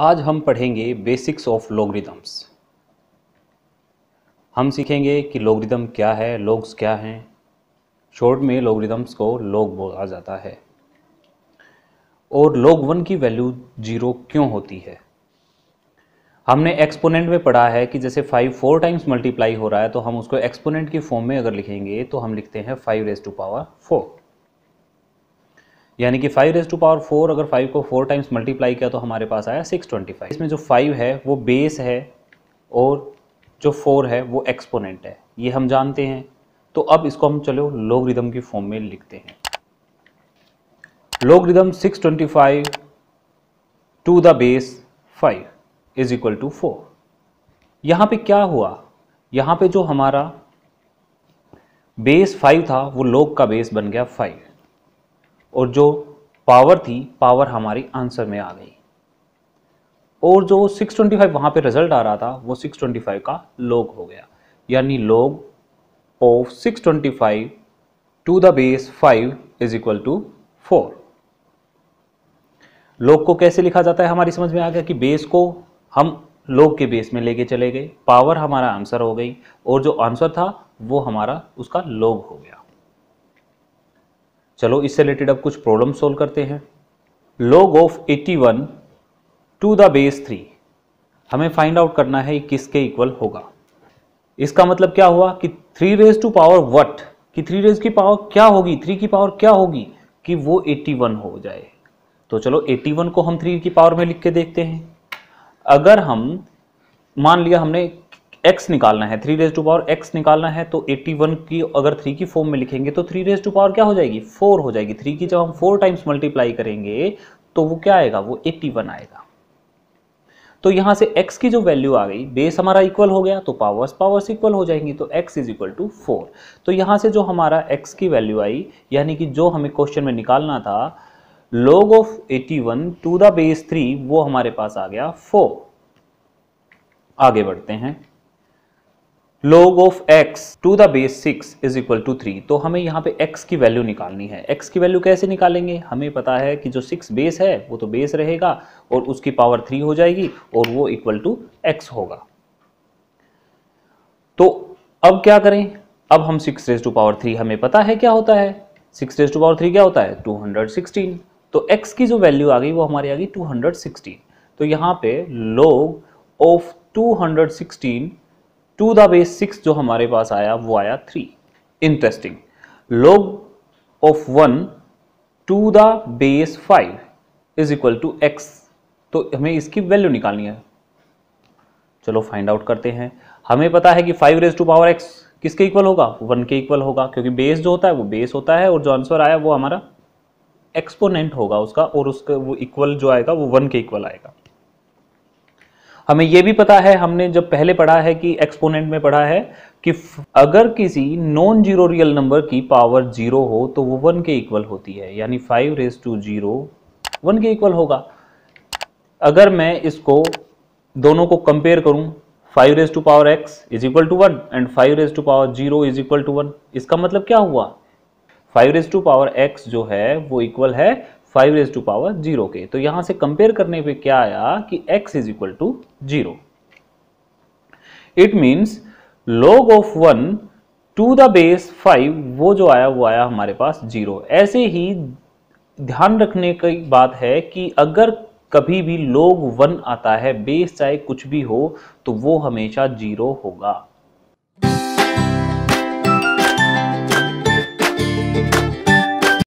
आज हम पढ़ेंगे बेसिक्स ऑफ लॉगरिदम्स हम सीखेंगे कि लॉगरिदम क्या है लॉग्स क्या हैं शॉर्ट में लॉगरिदम्स को लॉग बोला जाता है और लॉग वन की वैल्यू जीरो क्यों होती है हमने एक्सपोनेंट में पढ़ा है कि जैसे फाइव फोर टाइम्स मल्टीप्लाई हो रहा है तो हम उसको एक्सपोनेंट की फॉर्म में अगर लिखेंगे तो हम लिखते हैं five raise to power four यानी कि five raise to power four अगर फाइव को फोर टाइम्स मल्टीप्लाई किया तो हमारे पास आया सिक्स ट्वेंटी फाइव इसमें जो फाइव है वो बेस है और जो फोर है वो एक्सपोनेंट है ये हम जानते हैं तो अब इसको हम चलो लोग रिदम की फॉर्म में लिखते हैं logarithm six twenty five to the base five is equal to four यहाँ पे क्या हुआ यहाँ पे जो हमारा बेस फाइव था वो लोग का बेस बन गया फाइव और जो पावर थी पावर हमारी आंसर में आ गई और जो 625 ट्वेंटी वहाँ पर रिजल्ट आ रहा था वो 625 का लॉग हो गया यानी log of 625 to the base five is equal to four log को कैसे लिखा जाता है हमारी समझ में आ गया कि बेस को हम लोग के बेस में लेके चले गए पावर हमारा आंसर हो गई और जो आंसर था वो हमारा उसका लोग हो गया चलो इससे रिलेटेड अब कुछ प्रॉब्लम सोल्व करते हैं log of 81 to the base three हमें फाइंड आउट करना है किसके इक्वल होगा इसका मतलब क्या हुआ कि three raise to power what कि थ्री रेज की पावर क्या होगी थ्री की पावर क्या होगी कि वो 81 हो जाए तो चलो 81 को हम थ्री की पावर में लिख के देखते हैं अगर हम मान लिया हमने एक्स निकालना है three raise to power X निकालना है तो एट्टी वन की अगर थ्री की फॉर्म में लिखेंगे तो थ्री रेज टू पावर क्या हो जाएगी फोर हो जाएगी थ्री की जब हम फोर टाइम्स मल्टीप्लाई करेंगे तो वो क्या आएगा वो एट्टी आएगा तो यहां से x की जो वैल्यू आ गई बेस हमारा इक्वल हो गया तो पावर्स पावर्स इक्वल हो जाएंगी तो x is equal to four तो यहां से जो हमारा x की वैल्यू आई यानी कि जो हमें क्वेश्चन में निकालना था log of 81 to the base three वो हमारे पास आ गया फोर आगे बढ़ते हैं log of x to the base six is equal to three तो हमें यहाँ पे x की वैल्यू निकालनी है x की वैल्यू कैसे निकालेंगे हमें पता है कि जो सिक्स बेस है वो तो बेस रहेगा और उसकी पावर थ्री हो जाएगी और वो इक्वल टू एक्स होगा तो अब क्या करें अब हम six raise to power three हमें पता है क्या होता है six raise to power three क्या होता है टू हंड्रेड सिक्सटीन तो x की जो वैल्यू आ गई वो हमारी आ गई टू हंड्रेड सिक्सटीन तो यहाँ पे log of two hundred sixteen to the base six जो हमारे पास आया वो आया three interesting log of one to the base five is equal to X तो हमें इसकी वैल्यू निकालनी है चलो फाइंड आउट करते हैं हमें पता है कि five raise to power X किसके इक्वल होगा वन के इक्वल होगा क्योंकि बेस जो होता है वो बेस होता है और जो आंसर आया वो हमारा एक्सपोनेंट होगा उसका और उसका वो इक्वल जो आएगा वो वन के इक्वल आएगा हमें यह भी पता है हमने जब पहले पढ़ा है कि एक्सपोनेंट में पढ़ा है कि अगर किसी नॉन जीरो रियल नंबर की पावर जीरो हो तो वो वन के इक्वल होती है यानी five raise to zero one के इक्वल होगा अगर मैं इसको दोनों को कंपेयर करूं five raise to power X is equal to one and five raise to power zero is equal to one इसका मतलब क्या हुआ five raise to power X जो है वो इक्वल है five raise to power zero के तो यहां से कंपेयर करने पे क्या आया कि x is equal to zero it means log of one to the base five वो जो आया वो आया हमारे पास जीरो ऐसे ही ध्यान रखने की बात है कि अगर कभी भी लॉग वन आता है बेस चाहे कुछ भी हो तो वो हमेशा जीरो होगा